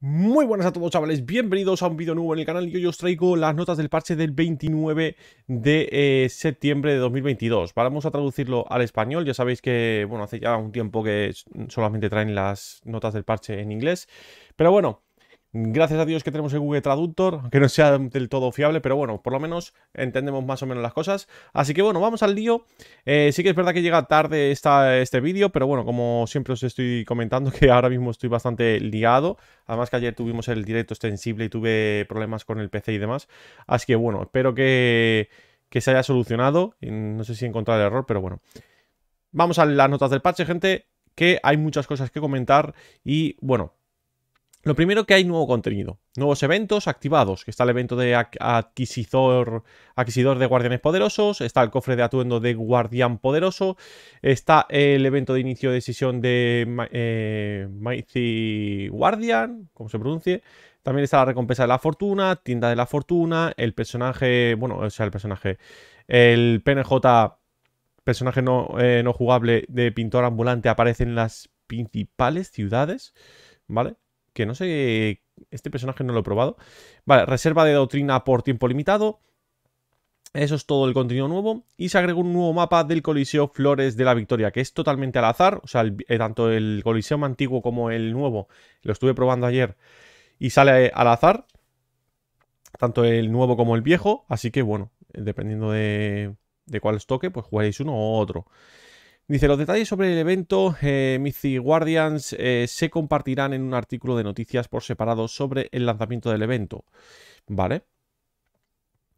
Muy buenas a todos chavales, bienvenidos a un vídeo nuevo en el canal y hoy os traigo las notas del parche del 29 de eh, septiembre de 2022 Vamos a traducirlo al español, ya sabéis que bueno hace ya un tiempo que solamente traen las notas del parche en inglés Pero bueno, Gracias a Dios que tenemos el Google Traductor, aunque no sea del todo fiable, pero bueno, por lo menos entendemos más o menos las cosas. Así que bueno, vamos al lío. Eh, sí que es verdad que llega tarde esta, este vídeo, pero bueno, como siempre os estoy comentando que ahora mismo estoy bastante liado. Además que ayer tuvimos el directo extensible y tuve problemas con el PC y demás. Así que bueno, espero que, se haya solucionado. No sé si he encontrado el error, pero bueno. Vamos a las notas del parche, gente, que hay muchas cosas que comentar y bueno lo primero que hay nuevo contenido, nuevos eventos activados, que está el evento de adquisidor, adquisidor de guardianes poderosos, está el cofre de atuendo de guardián poderoso, está el evento de inicio de sesión de eh, Mighty Guardian, como se pronuncie, también está la recompensa de la fortuna, tienda de la fortuna, el personaje, bueno, o sea, el personaje, el PNJ, personaje eh, no jugable de pintor ambulante, aparece en las principales ciudades, ¿vale? que no sé, este personaje no lo he probado. Vale, reserva de doctrina por tiempo limitado. Eso es todo el contenido nuevo. Y se agregó un nuevo mapa del Coliseo Flores de la Victoria, que es totalmente al azar. O sea, eh, tanto el Coliseo antiguo como el nuevo, lo estuve probando ayer y sale al azar. Tanto el nuevo como el viejo. Así que bueno, dependiendo de, de cuál os toque, pues jugaréis uno u otro. Dice, los detalles sobre el evento eh, Mythic Guardians eh, se compartirán en un artículo de noticias por separado sobre el lanzamiento del evento. Vale.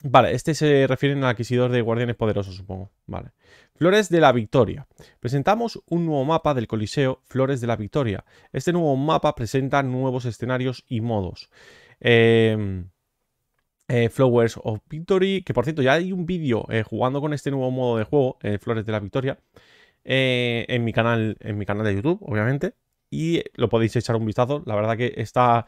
Vale, este se refiere al adquisidor de Guardianes Poderosos, supongo. Vale. Flores de la Victoria. Presentamos un nuevo mapa del Coliseo Flores de la Victoria. Este nuevo mapa presenta nuevos escenarios y modos. Em, eh, Flowers of Victory, que por cierto ya hay un vídeo eh, jugando con este nuevo modo de juego, Flores de la Victoria, eh, en, mi canal, en mi canal de YouTube, obviamente. Y lo podéis echar un vistazo. La verdad que está,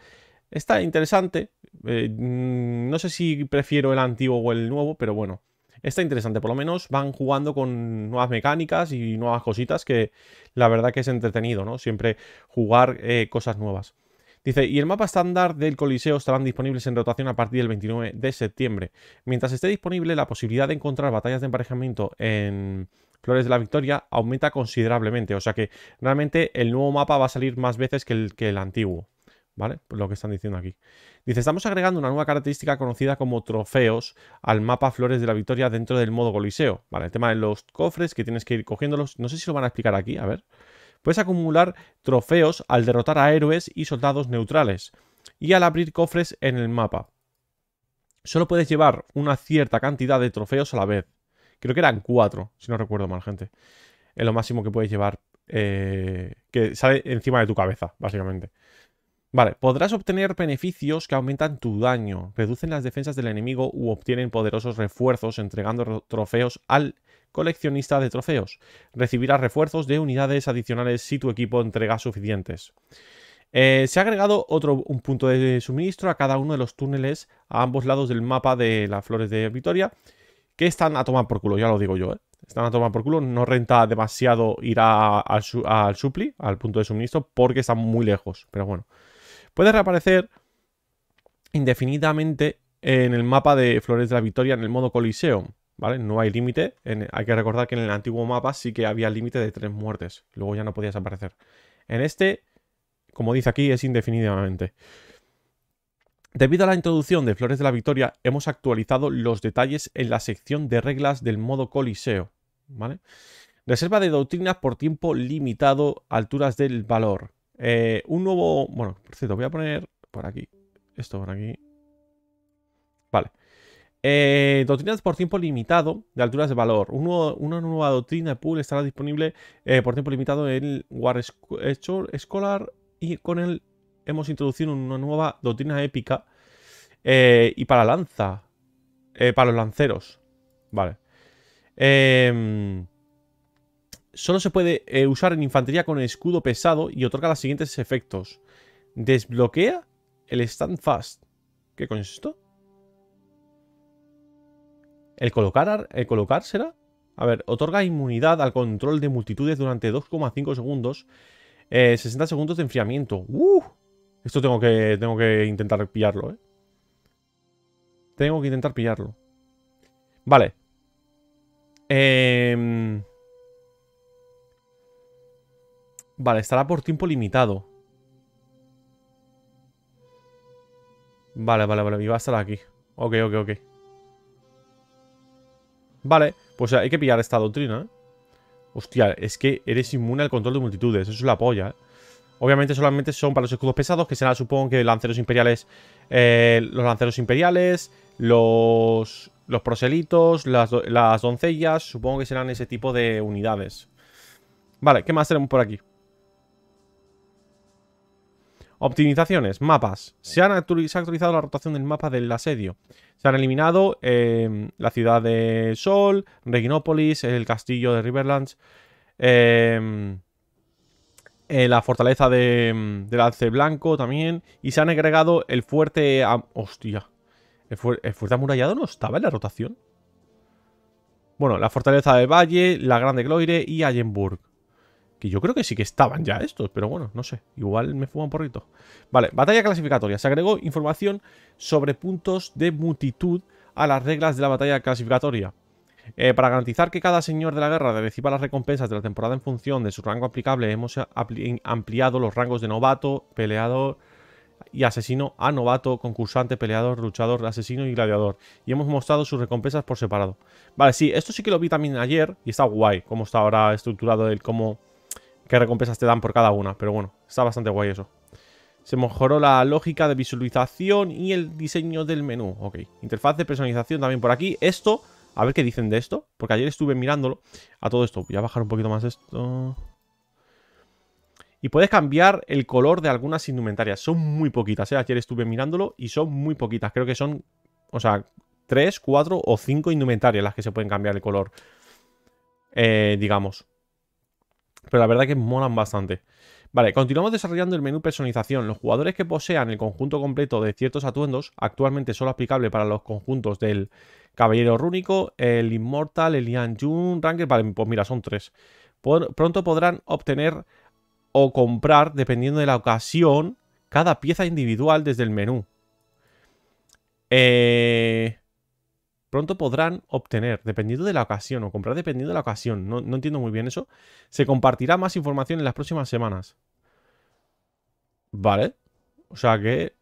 está interesante. Eh, mm, no sé si prefiero el antiguo o el nuevo, pero bueno. Está interesante, por lo menos van jugando con nuevas mecánicas y nuevas cositas que la verdad que es entretenido, ¿no? Siempre jugar eh, cosas nuevas. Dice, y el mapa estándar del Coliseo estarán disponibles en rotación a partir del 29 de septiembre. Mientras esté disponible, la posibilidad de encontrar batallas de emparejamiento en Flores de la Victoria aumenta considerablemente. O sea que realmente el nuevo mapa va a salir más veces que el, que el antiguo. ¿Vale? lo que están diciendo aquí. Dice, estamos agregando una nueva característica conocida como trofeos al mapa Flores de la Victoria dentro del modo Coliseo. Vale, el tema de los cofres que tienes que ir cogiéndolos. No sé si lo van a explicar aquí, a ver puedes acumular trofeos al derrotar a héroes y soldados neutrales y al abrir cofres en el mapa. Solo puedes llevar una cierta cantidad de trofeos a la vez. Creo que eran cuatro, si no recuerdo mal, gente. Es lo máximo que puedes llevar eh, que sale encima de tu cabeza, básicamente. Vale, podrás obtener beneficios que aumentan tu daño, reducen las defensas del enemigo u obtienen poderosos refuerzos entregando trofeos al coleccionista de trofeos. Recibirá refuerzos de unidades adicionales si tu equipo entrega suficientes. Eh, se ha agregado otro un punto de suministro a cada uno de los túneles a ambos lados del mapa de las flores de victoria que están a tomar por culo, ya lo digo yo, ¿eh? Están a tomar por culo, no renta demasiado ir al supli, al punto de suministro, porque están muy lejos, pero bueno. Puede reaparecer indefinidamente en el mapa de Flores de la Victoria en el modo coliseo ¿vale? No hay límite. Hay que recordar que en el antiguo mapa sí que había límite de tres muertes. Luego ya no podías aparecer. En este, como dice aquí, es indefinidamente. Debido a la introducción de Flores de la Victoria, hemos actualizado los detalles en la sección de reglas del modo Coliseo, ¿vale? Reserva de doctrinas por tiempo limitado, alturas del valor. Eh, un nuevo... Bueno, por cierto, voy a poner por aquí. Esto por aquí. Vale. Eh, doctrinas por tiempo limitado de alturas de valor. una nueva doctrina de pool estará disponible eh, por tiempo limitado en War Scholar y con él hemos introducido una nueva doctrina épica eh, y para lanza, para los lanceros. Vale. Em, solo se puede usar en infantería con escudo pesado y otorga los siguientes efectos. Desbloquea el stand fast. ¿Qué es esto? El colocar, el será. A ver, otorga inmunidad al control de multitudes durante 2,5 segundos. 60 eh, segundos de enfriamiento. ¡Uh! Esto tengo que, tengo que intentar pillarlo, ¿eh? Tengo que intentar pillarlo. Vale. Em, vale, estará por tiempo limitado. Vale, vale, vale. Y va a estar aquí. Ok, ok, ok. Vale, pues hay que pillar esta doctrina, Hostia, es que eres inmune al control de multitudes. Eso es la polla, ¿eh? Obviamente solamente son para los escudos pesados, que serán, supongo, que lanceros imperiales... Eh, los lanceros imperiales, los, los proselitos, las doncellas... Supongo que serán ese tipo de unidades. Vale, ¿qué más tenemos por aquí? Optimizaciones, mapas. Se, han ha actualizado la rotación del mapa del asedio. Se han eliminado em, la ciudad de Sol, Reginópolis, el castillo de Riverlands, em, eh, la fortaleza em, del Alce Blanco también. Y se han agregado el fuerte... Hostia. El, fuerte amurallado no estaba en la rotación. Bueno, la fortaleza del Valle, la Grande Gloire y Allenburg. Que yo creo que sí que estaban ya estos, pero bueno, no sé. Igual me fuma un porrito. Vale, batalla clasificatoria. Se agregó información sobre puntos de multitud a las reglas de la batalla clasificatoria. Eh, para garantizar que cada señor de la guerra reciba las recompensas de la temporada en función de su rango aplicable, hemos ampliado los rangos de novato, peleador y asesino a novato, concursante, peleador, luchador, asesino y gladiador. Y hemos mostrado sus recompensas por separado. Vale, sí, esto sí que lo vi también ayer y está guay cómo está ahora estructurado el cómo qué recompensas te dan por cada una. Pero bueno, está bastante guay eso. Se mejoró la lógica de visualización y el diseño del menú. Ok, interfaz de personalización también por aquí. Esto, a ver qué dicen de esto, porque ayer estuve mirándolo a todo esto. Voy a bajar un poquito más esto. Y puedes cambiar el color de algunas indumentarias. Son muy poquitas, ¿eh? Ayer estuve mirándolo y son muy poquitas. Creo que son, o sea, 3, 4 o 5 indumentarias las que se pueden cambiar el color. Eh, digamos. Pero la verdad es que molan bastante. Vale, continuamos desarrollando el menú personalización. Los jugadores que posean el conjunto completo de ciertos atuendos, actualmente solo aplicable para los conjuntos del Caballero Rúnico, el Inmortal, el Ian Jun, Ranger, vale, pues mira, son tres. pronto podrán obtener o comprar, dependiendo de la ocasión, cada pieza individual desde el menú. Eh, pronto podrán obtener, dependiendo de la ocasión, o comprar dependiendo de la ocasión, no, entiendo muy bien eso, se compartirá más información en las próximas semanas. Vale. O sea que...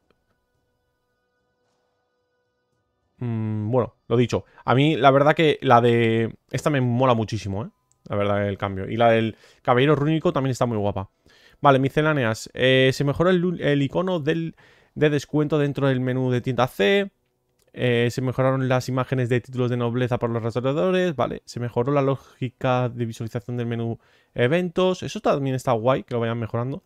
Mm, bueno, lo dicho. A mí la verdad que la de... Esta me mola muchísimo, ¿eh? La verdad el cambio. Y la del caballero rúnico también está muy guapa. Vale, misceláneas. Eh, se mejoró el, icono del, de descuento dentro del menú de tienda C. Eh, se mejoraron las imágenes de títulos de nobleza por los restauradores, ¿vale? Se mejoró la lógica de visualización del menú eventos. Eso también está guay, que lo vayan mejorando.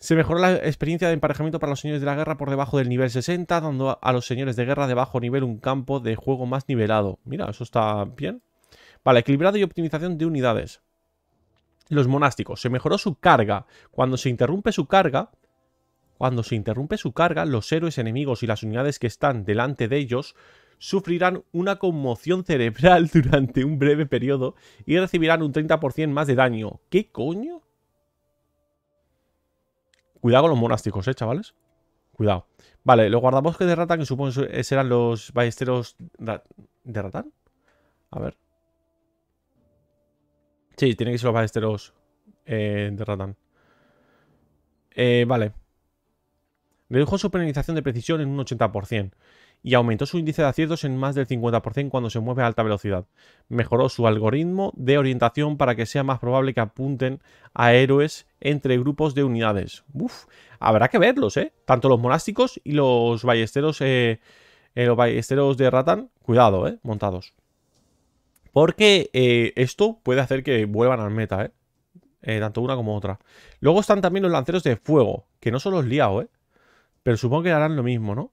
Se mejoró la experiencia de emparejamiento para los señores de la guerra por debajo del nivel 60, dando a los señores de guerra de bajo nivel un campo de juego más nivelado. Mira, eso está bien. Vale, equilibrado y optimización de unidades. Los monásticos. Se mejoró su carga. Cuando se interrumpe su carga, cuando se interrumpe su carga, los héroes enemigos y las unidades que están delante de ellos sufrirán una conmoción cerebral durante un breve periodo y recibirán un 30% más de daño. ¿Qué coño? Cuidado con los monásticos, eh, chavales. Cuidado. Vale, los guardabosques de Ratan, que supongo serán los ballesteros de Ratan. A ver. Sí, tienen que ser los ballesteros eh, de Ratan. Eh, vale. Redujo su penalización de precisión en un 80% y aumentó su índice de aciertos en más del 50% cuando se mueve a alta velocidad. Mejoró su algoritmo de orientación para que sea más probable que apunten a héroes entre grupos de unidades. Uf, habrá que verlos, ¿eh? Tanto los monásticos y los ballesteros, eh, eh los ballesteros de Ratan, cuidado, ¿eh? Montados. Porque eh, esto puede hacer que vuelvan al meta, ¿eh? ¿eh? Tanto una como otra. Luego están también los lanceros de fuego, que no son los liados, ¿eh? Pero supongo que harán lo mismo, ¿no?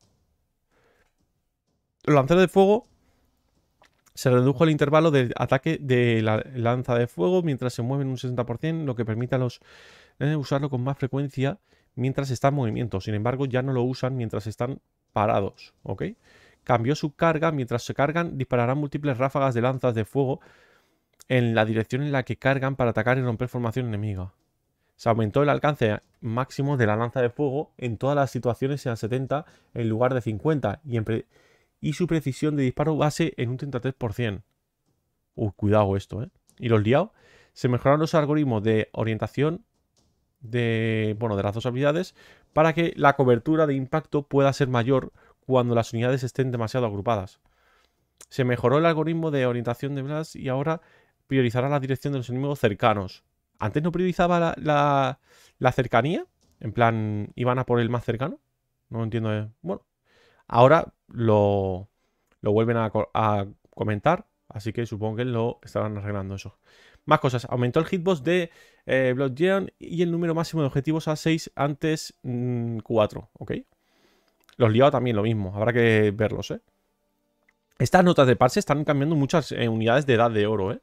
El lanzar de fuego se redujo el intervalo de ataque de la lanza de fuego mientras se mueven un 60%, lo que permite a los eh, usarlo con más frecuencia mientras está en movimiento. Sin embargo, ya no lo usan mientras están parados, ¿ok? Cambió su carga. Mientras se cargan, dispararán múltiples ráfagas de lanzas de fuego en la dirección en la que cargan para atacar y romper formación enemiga. Se aumentó el alcance máximo de la lanza de fuego en todas las situaciones en 70 en lugar de 50 y, su precisión de disparo base en un 33%. Uy, cuidado esto, ¿eh? Y los liados. Se mejoraron los algoritmos de orientación de, bueno, de las dos habilidades para que la cobertura de impacto pueda ser mayor cuando las unidades estén demasiado agrupadas. Se mejoró el algoritmo de orientación de Blast y ahora priorizará la dirección de los enemigos cercanos antes no priorizaba la, cercanía. En plan, iban a por el más cercano. No entiendo. Eh. Bueno, ahora lo, vuelven a, comentar. Así que supongo que lo estarán arreglando eso. Más cosas. Aumentó el hitbox de eh, Bloodgeon y el número máximo de objetivos a 6 antes 4. Mm, ¿Ok? Los liados también lo mismo. Habrá que verlos, ¿eh? Estas notas de parse están cambiando muchas eh, unidades de edad de oro, ¿eh?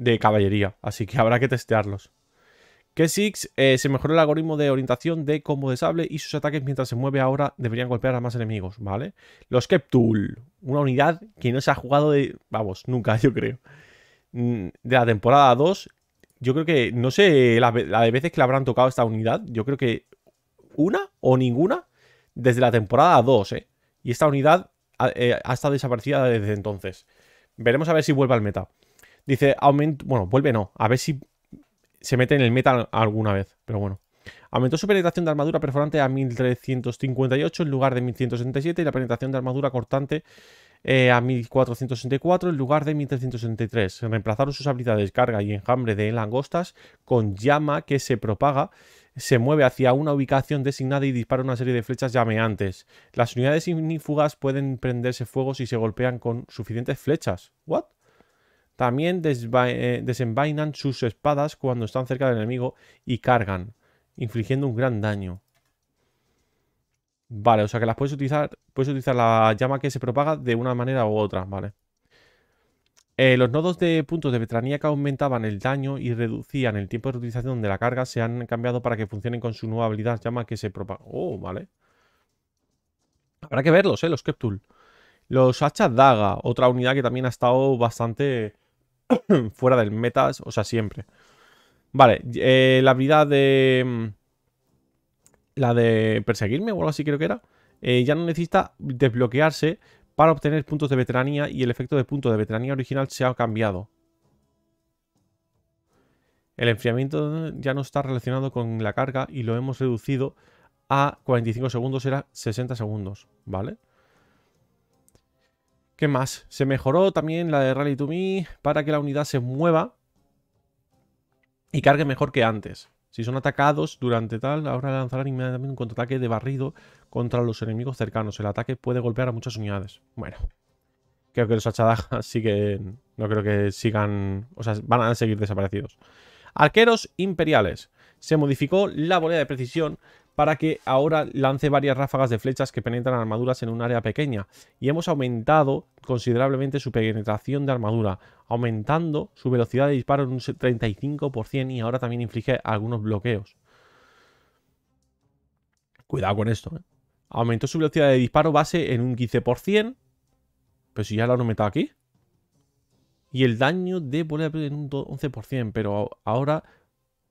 de caballería, así que habrá que testearlos. K6. Eh, se mejoró el algoritmo de orientación de combo de sable y sus ataques mientras se mueve ahora deberían golpear a más enemigos, ¿vale? Los Keptul. una unidad que no se ha jugado de, vamos, nunca, yo creo. Mm, de la temporada 2, yo creo que, no sé la, de veces que le habrán tocado esta unidad, yo creo que una o ninguna desde la temporada 2, ¿eh? Y esta unidad eh, ha estado desaparecida desde entonces. Veremos a ver si vuelve al meta. Dice, aumento. Bueno, vuelve no. A ver si se mete en el metal alguna vez. Pero bueno. Aumentó su penetración de armadura perforante a 1358 en lugar de 1177 y la penetración de armadura cortante eh, a 1464 en lugar de 1363. Reemplazaron sus habilidades carga y enjambre de langostas con llama que se propaga, se mueve hacia una ubicación designada y dispara una serie de flechas llameantes. Las unidades ignífugas pueden prenderse fuego si se golpean con suficientes flechas. ¿What? También eh, desenvainan sus espadas cuando están cerca del enemigo y cargan, infligiendo un gran daño. Vale, o sea que las puedes utilizar, puedes utilizar la llama que se propaga de una manera u otra, vale. Eh, los nodos de puntos de veteranía que aumentaban el daño y reducían el tiempo de utilización de la carga se han cambiado para que funcionen con su nueva habilidad llama que se propaga. Oh, vale. Habrá que verlos, eh, los Keptul. Los hachas daga, otra unidad que también ha estado bastante fuera del metas, o sea, siempre. Vale, eh, la habilidad de... Mm, la de perseguirme o algo así creo que era. Eh, ya no necesita desbloquearse para obtener puntos de veteranía y el efecto de punto de veteranía original se ha cambiado. El enfriamiento ya no está relacionado con la carga y lo hemos reducido a 45 segundos, era 60 segundos, ¿vale? vale ¿Qué más? Se mejoró también la de Rally to Me para que la unidad se mueva y cargue mejor que antes. Si son atacados durante tal, ahora lanzarán inmediatamente un contraataque de barrido contra los enemigos cercanos. El ataque puede golpear a muchas unidades. Bueno, creo que los achadajas siguen. No creo que sigan. O sea, van a seguir desaparecidos. Arqueros imperiales. Se modificó la volea de precisión para que ahora lance varias ráfagas de flechas que penetran armaduras en un área pequeña. Y hemos aumentado considerablemente su penetración de armadura, aumentando su velocidad de disparo en un 35% y ahora también inflige algunos bloqueos. Cuidado con esto. ¿eh? Aumentó su velocidad de disparo base en un 15%. Pero si ya la han metido aquí. Y el daño de en un 11%, pero ahora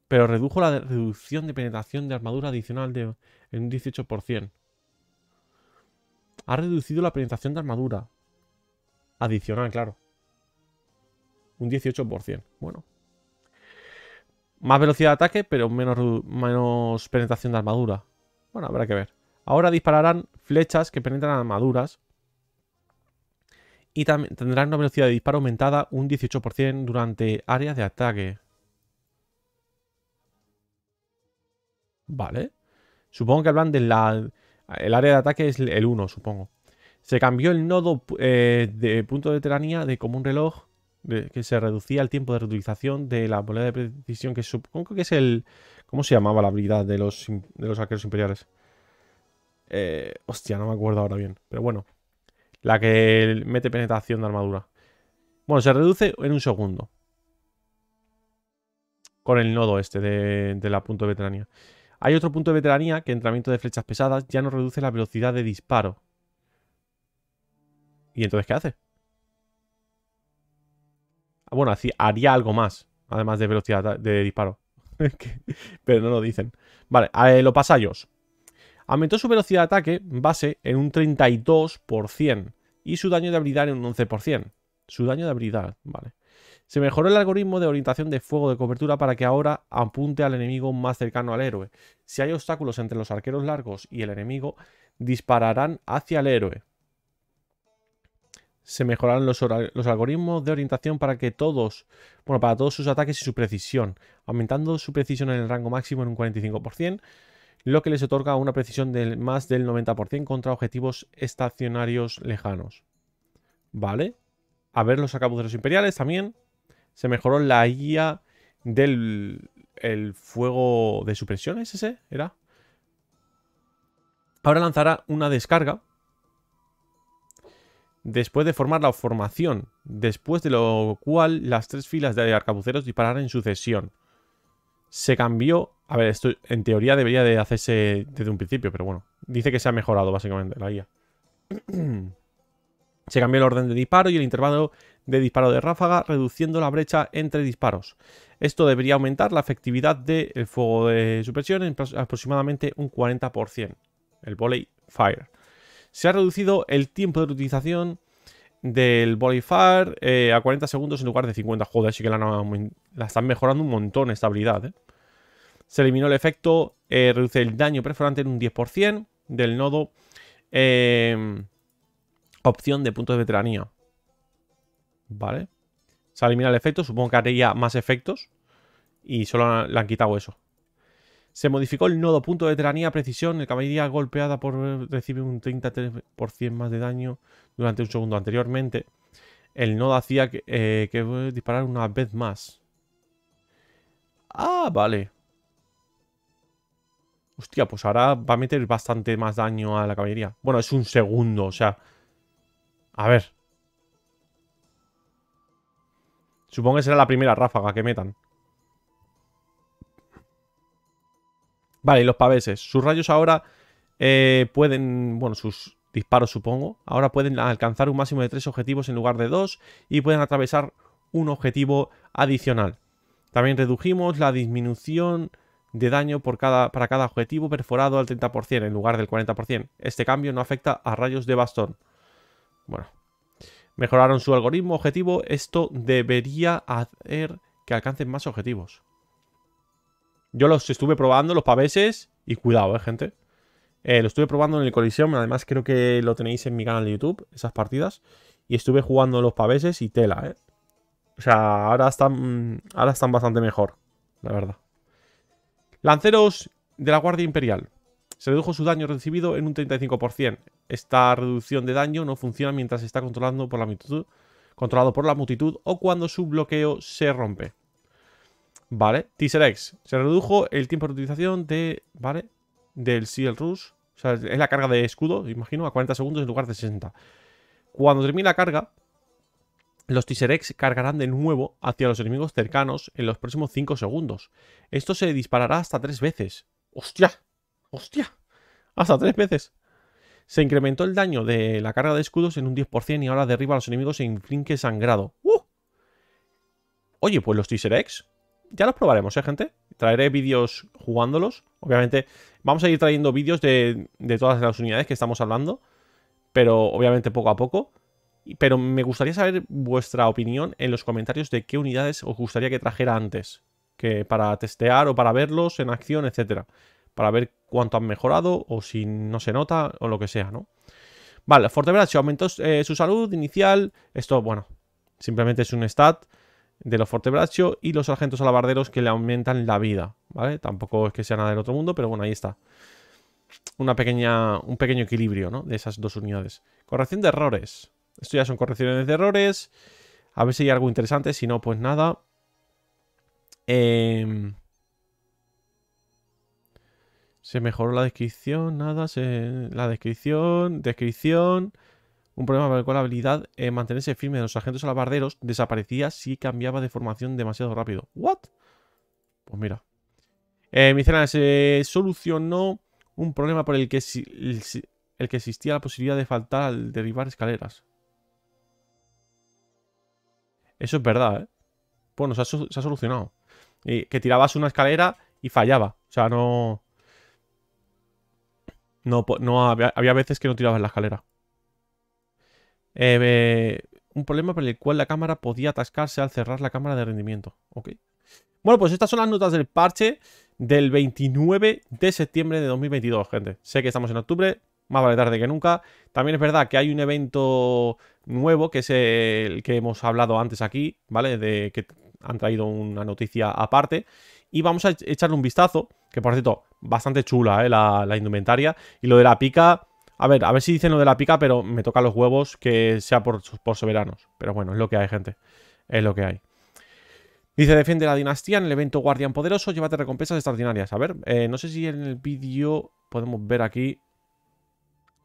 pero redujo la reducción de penetración de armadura adicional de, en un 18%. Ha reducido la penetración de armadura adicional, claro. Un 18%. Bueno. Más velocidad de ataque, pero menos, menos penetración de armadura. Bueno, habrá que ver. Ahora dispararán flechas que penetran armaduras. Y tendrán una velocidad de disparo aumentada un 18% durante áreas de ataque. Vale. Supongo que hablan de El área de ataque es el 1, supongo. Se cambió el nodo eh, de punto de veteranía de como un reloj que se reducía el tiempo de reutilización de la bola de precisión, que supongo que es el... ¿Cómo se llamaba la habilidad de los, de arqueros imperiales? Eh, hostia, no me acuerdo ahora bien. Pero bueno. La que mete penetración de armadura. Bueno, se reduce en un segundo. Con el nodo este de, de la punto de veteranía. Hay otro punto de veteranía que entrenamiento de flechas pesadas ya no reduce la velocidad de disparo. ¿Y entonces qué hace? Ah, bueno, haría algo más, además de velocidad de disparo. Pero no lo dicen. Vale, lo los pasallos. Aumentó su velocidad de ataque base en un 32% y su daño de habilidad en un 11%. Su daño de habilidad, vale. Se mejoró el algoritmo de orientación de fuego de cobertura para que ahora apunte al enemigo más cercano al héroe. Si hay obstáculos entre los arqueros largos y el enemigo, dispararán hacia el héroe. Se mejoraron los, algoritmos de orientación para que todos, bueno, para todos sus ataques y su precisión, aumentando su precisión en el rango máximo en un 45%, lo que les otorga una precisión del más del 90% contra objetivos estacionarios lejanos. ¿Vale? A ver los de los imperiales también se mejoró la guía del fuego de supresión, ese? ¿Era? Ahora lanzará una descarga después de formar la formación, después de lo cual las tres filas de arcabuceros dispararán en sucesión. Se cambió... A ver, esto en teoría debería de hacerse desde un principio, pero bueno. Dice que se ha mejorado básicamente la guía. se cambió el orden de disparo y el intervalo de disparo de ráfaga, reduciendo la brecha entre disparos. Esto debería aumentar la efectividad del fuego de supresión en aproximadamente un 40%, el volley fire. Se ha reducido el tiempo de utilización del volley fire eh, a 40 segundos en lugar de 50. Joder, así que la, están mejorando un montón esta habilidad. Eh. Se eliminó el efecto, eh, reduce el daño perforante en un 10% del nodo em, opción de puntos de veteranía. Vale. Se elimina el efecto. Supongo que haría más efectos. Y solo le han quitado eso. Se modificó el nodo punto de teranía precisión. El caballería golpeada por eh, recibe un 33% más de daño durante un segundo anteriormente. El nodo hacía que, eh, que eh, disparar una vez más. Ah, vale. Hostia, pues ahora va a meter bastante más daño a la caballería. Bueno, es un segundo, o sea... A ver. Supongo que será la primera ráfaga que metan. Vale, y los paveses. Sus rayos ahora eh, pueden... Bueno, sus disparos supongo. Ahora pueden alcanzar un máximo de tres objetivos en lugar de dos y pueden atravesar un objetivo adicional. También redujimos la disminución de daño por cada, para cada objetivo perforado al 30% en lugar del 40%. Este cambio no afecta a rayos de bastón. Bueno, Mejoraron su algoritmo objetivo. Esto debería hacer que alcancen más objetivos. Yo los estuve probando, los paveses. Y cuidado, eh, gente. Eh, lo estuve probando en el Coliseum. Además, creo que lo tenéis en mi canal de YouTube, esas partidas. Y estuve jugando los paveses y tela, eh. O sea, ahora están, ahora están bastante mejor, la verdad. Lanceros de la Guardia Imperial. Se redujo su daño recibido en un 35%. Esta reducción de daño no funciona mientras está controlando por la multitud, controlado por la multitud o cuando su bloqueo se rompe. Vale, Teaser X. Se redujo el tiempo de utilización de, ¿vale? del Seal Rush. O sea, es la carga de escudo, imagino, a 40 segundos en lugar de 60. Cuando termine la carga, los X cargarán de nuevo hacia los enemigos cercanos en los próximos 5 segundos. Esto se disparará hasta 3 veces. ¡Hostia! Hostia, hasta tres veces. Se incrementó el daño de la carga de escudos en un 10% y ahora derriba a los enemigos e inflige sangrado. ¡Uh! Oye, pues los teaser eggs. Ya los probaremos, ¿eh, gente? Traeré vídeos jugándolos. Obviamente, vamos a ir trayendo vídeos de, todas las unidades que estamos hablando. Pero obviamente poco a poco. Pero me gustaría saber vuestra opinión en los comentarios de qué unidades os gustaría que trajera antes. Que para testear o para verlos en acción, etcétera para ver cuánto han mejorado o si no se nota o lo que sea, ¿no? Vale, fuerte se aumentó eh, su salud inicial. Esto, bueno, simplemente es un stat de los Fortebraccio y los sargentos alabarderos que le aumentan la vida, ¿vale? Tampoco es que sea nada del otro mundo, pero bueno, ahí está. Una pequeña, un pequeño equilibrio, ¿no? De esas dos unidades. Corrección de errores. Esto ya son correcciones de errores. A ver si hay algo interesante, si no, pues nada. Eh, se mejoró la descripción, nada, se... la descripción, descripción. Un problema por el cual la habilidad eh, mantenerse firme de los agentes alabarderos desaparecía si cambiaba de formación demasiado rápido. ¿What? Pues mira. Eh, se solucionó un problema por el que, el, que existía la posibilidad de faltar al derribar escaleras. Eso es verdad, ¿eh? Bueno, pues se ha, solucionado. que tirabas una escalera y fallaba. O sea, no... No, había, veces que no tirabas la escalera. Eh, eh, un problema por el cual la cámara podía atascarse al cerrar la cámara de rendimiento. Ok. Bueno, pues estas son las notas del parche del 29 de septiembre de 2022, gente. Sé que estamos en octubre, más vale tarde que nunca. También es verdad que hay un evento nuevo, que es el que hemos hablado antes aquí, ¿vale? De que han traído una noticia aparte. Y vamos a echarle un vistazo, que por cierto, bastante chula, ¿eh? La, indumentaria. Y lo de la pica... A ver, a ver si dicen lo de la pica, pero me toca los huevos que sea por, soberanos. Pero bueno, es lo que hay, gente. Es lo que hay. Dice, defiende la dinastía en el evento Guardián Poderoso, llévate recompensas extraordinarias. A ver, eh, no sé si en el vídeo podemos ver aquí...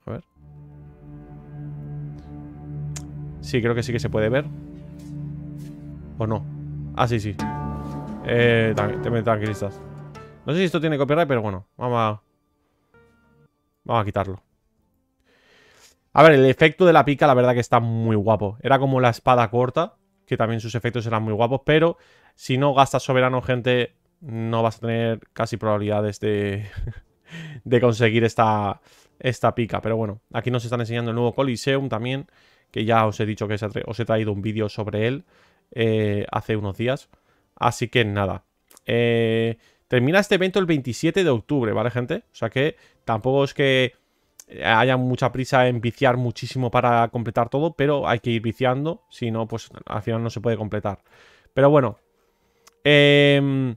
A ver. Sí, creo que sí que se puede ver. ¿O no? Ah, sí, sí. Eh, tranquilistas. No sé si esto tiene copyright, pero bueno, vamos a... Vamos a quitarlo. A ver, el efecto de la pica la verdad que está muy guapo. Era como la espada corta, que también sus efectos eran muy guapos, pero si no gastas soberano, gente, no vas a tener casi probabilidades de, de conseguir esta, esta pica. Pero bueno, aquí nos están enseñando el nuevo Coliseum también, que ya os he dicho que os he traído un vídeo sobre él eh, hace unos días. Así que nada. Eh, Termina este evento el 27 de octubre, ¿vale, gente? O sea que tampoco es que eh, haya mucha prisa en viciar muchísimo para completar todo, pero hay que ir viciando, si no, pues al final no se puede completar. Pero bueno, em,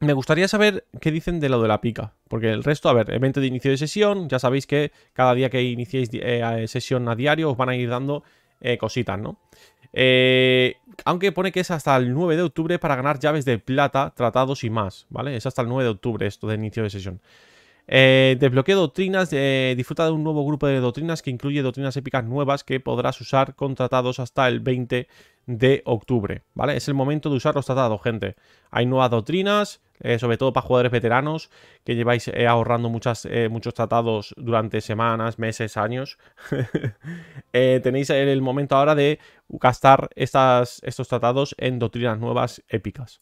me gustaría saber qué dicen de lo de la pica, porque el resto, a ver, evento de inicio de sesión, ya sabéis que cada día que iniciéis eh, sesión a diario os van a ir dando eh, cositas, ¿no? Eh, aunque pone que es hasta el 9 de octubre para ganar llaves de plata, tratados y más, ¿vale? Es hasta el 9 de octubre esto de inicio de sesión. Eh, desbloqueo doctrinas, eh, disfruta de un nuevo grupo de doctrinas que incluye doctrinas épicas nuevas que podrás usar con tratados hasta el 20 de octubre, ¿vale? Es el momento de usar los tratados, gente. Hay nuevas doctrinas, eh, sobre todo para jugadores veteranos, que lleváis eh, ahorrando eh, muchos tratados durante semanas, meses, años. tenéis el, momento ahora de gastar estos tratados en doctrinas nuevas épicas.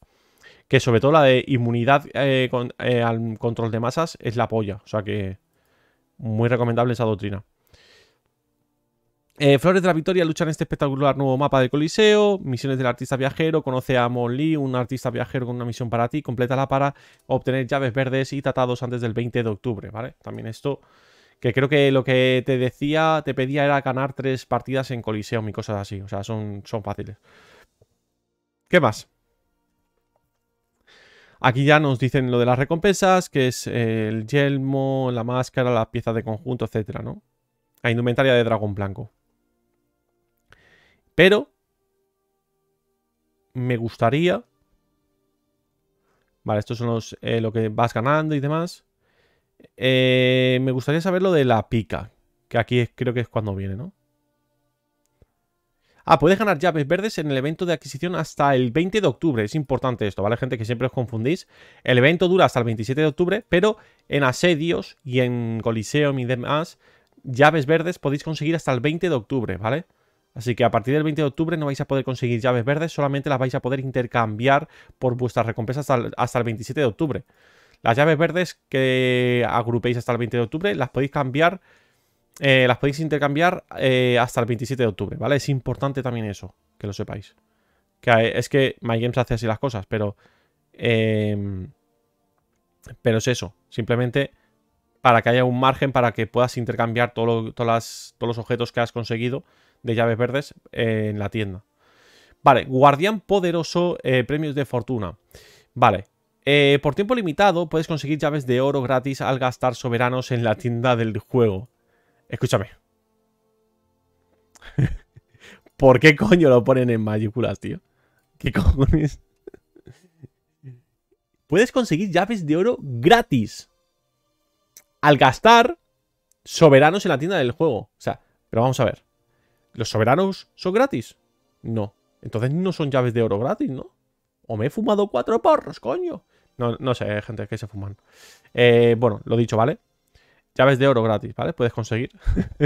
Que sobre todo la de inmunidad al control de masas es la polla. O sea que muy recomendable esa doctrina. Eh, Flores de la Victoria luchan en este espectacular nuevo mapa de Coliseo, misiones del artista viajero, conoce a Mon un artista viajero con una misión para ti, complétala para obtener llaves verdes y tatados antes del 20 de octubre, ¿vale? También esto, que creo que lo que te decía, te pedía era ganar tres partidas en Coliseo y cosas así, o sea, son, son fáciles. ¿Qué más? Aquí ya nos dicen lo de las recompensas, que es eh, el yelmo, la máscara, las piezas de conjunto, etcétera, ¿no? La indumentaria de dragón blanco. Pero me gustaría... Vale, estos son los, eh, lo que vas ganando y demás. Eh, me gustaría saber lo de la pica, que aquí creo que es cuando viene, ¿no? Ah, puedes ganar llaves verdes en el evento de adquisición hasta el 20 de octubre. Es importante esto, ¿vale? Gente que siempre os confundís. El evento dura hasta el 27 de octubre, pero en asedios y en coliseo y demás, llaves verdes podéis conseguir hasta el 20 de octubre, ¿vale? Así que a partir del 20 de octubre no vais a poder conseguir llaves verdes, solamente las vais a poder intercambiar por vuestras recompensas hasta el, 27 de octubre. Las llaves verdes que agrupéis hasta el 20 de octubre las podéis cambiar, eh, las podéis intercambiar eh, hasta el 27 de octubre, ¿vale? Es importante también eso, que lo sepáis. Que es que MyGames hace así las cosas, pero... Em, pero es eso, simplemente para que haya un margen para que puedas intercambiar todos los objetos que has conseguido de llaves verdes eh, en la tienda. Vale, Guardián Poderoso, eh, premios de fortuna. Vale, eh, por tiempo limitado puedes conseguir llaves de oro gratis al gastar soberanos en la tienda del juego. Escúchame. ¿Por qué coño lo ponen en mayúsculas, tío? ¿Qué cojones? puedes conseguir llaves de oro gratis al gastar soberanos en la tienda del juego. O sea, pero vamos a ver. ¿Los soberanos son gratis? No. Entonces no son llaves de oro gratis, ¿no? O me he fumado cuatro porros, coño. No, no sé, gente, que se fuman. Eh, bueno, lo dicho, ¿vale? Llaves de oro gratis, ¿vale? Puedes conseguir.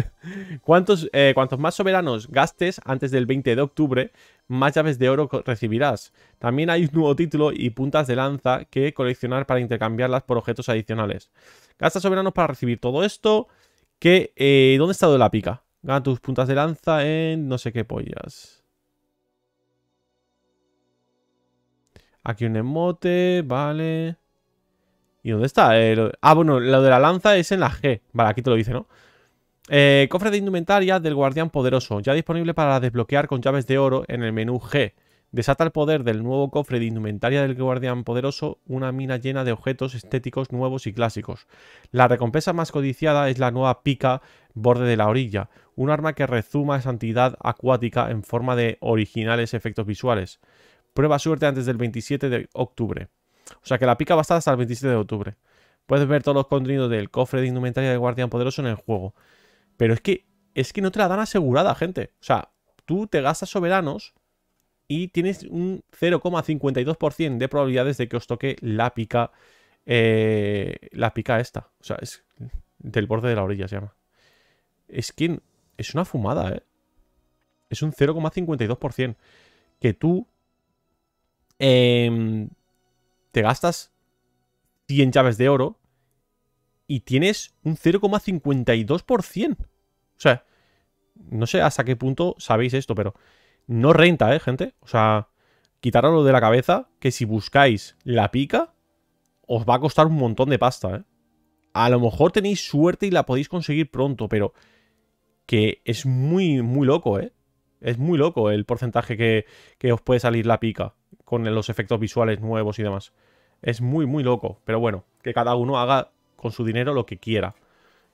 cuántos eh, más soberanos gastes antes del 20 de octubre, más llaves de oro recibirás. También hay un nuevo título y puntas de lanza que coleccionar para intercambiarlas por objetos adicionales. Gasta soberanos para recibir todo esto. Que, eh, ¿Dónde está la pica? Gana tus puntas de lanza en no sé qué pollas. Aquí un emote, vale. ¿Y dónde está? Eh, ah, bueno, lo de la lanza es en la G. Vale, aquí te lo dice, ¿no? Eh, cofre de indumentaria del guardián poderoso. Ya disponible para desbloquear con llaves de oro en el menú G. Desata el poder del nuevo cofre de indumentaria del guardián poderoso, una mina llena de objetos estéticos nuevos y clásicos. La recompensa más codiciada es la nueva pica borde de la orilla, un arma que rezuma esa entidad acuática en forma de originales efectos visuales. Prueba suerte antes del 27 de octubre. O sea que la pica va a estar hasta el 27 de octubre. Puedes ver todos los contenidos del cofre de indumentaria de guardián poderoso en el juego. Pero es que, es que no te la dan asegurada, gente. O sea, tú te gastas soberanos y tienes un 0,52% de probabilidades de que os toque la pica. Eh, la pica esta. O sea, es del borde de la orilla se llama. Es que es una fumada, ¿eh? Es un 0,52%. Que tú eh, te gastas 100 llaves de oro y tienes un 0,52%. O sea, no sé hasta qué punto sabéis esto, pero no renta, ¿eh, gente? O sea, quitaros de la cabeza que si buscáis la pica, os va a costar un montón de pasta, ¿eh? A lo mejor tenéis suerte y la podéis conseguir pronto, pero que es muy, muy loco, ¿eh? Es muy loco el porcentaje que, os puede salir la pica con los efectos visuales nuevos y demás. Es muy, muy loco. Pero bueno, que cada uno haga con su dinero lo que quiera.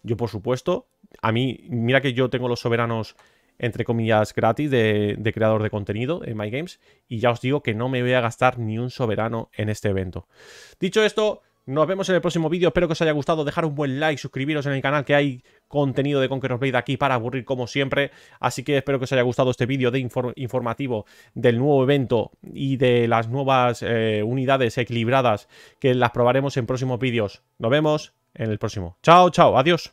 Yo, por supuesto, a mí, mira que yo tengo los soberanos, entre comillas, gratis de, creador de contenido en MyGames. Y ya os digo que no me voy a gastar ni un soberano en este evento. Dicho esto, nos vemos en el próximo vídeo, espero que os haya gustado, dejar un buen like, suscribiros en el canal que hay contenido de Conqueror Blade aquí para aburrir como siempre, así que espero que os haya gustado este vídeo de informativo del nuevo evento y de las nuevas eh, unidades equilibradas que las probaremos en próximos vídeos. Nos vemos en el próximo. Chao, chao, adiós.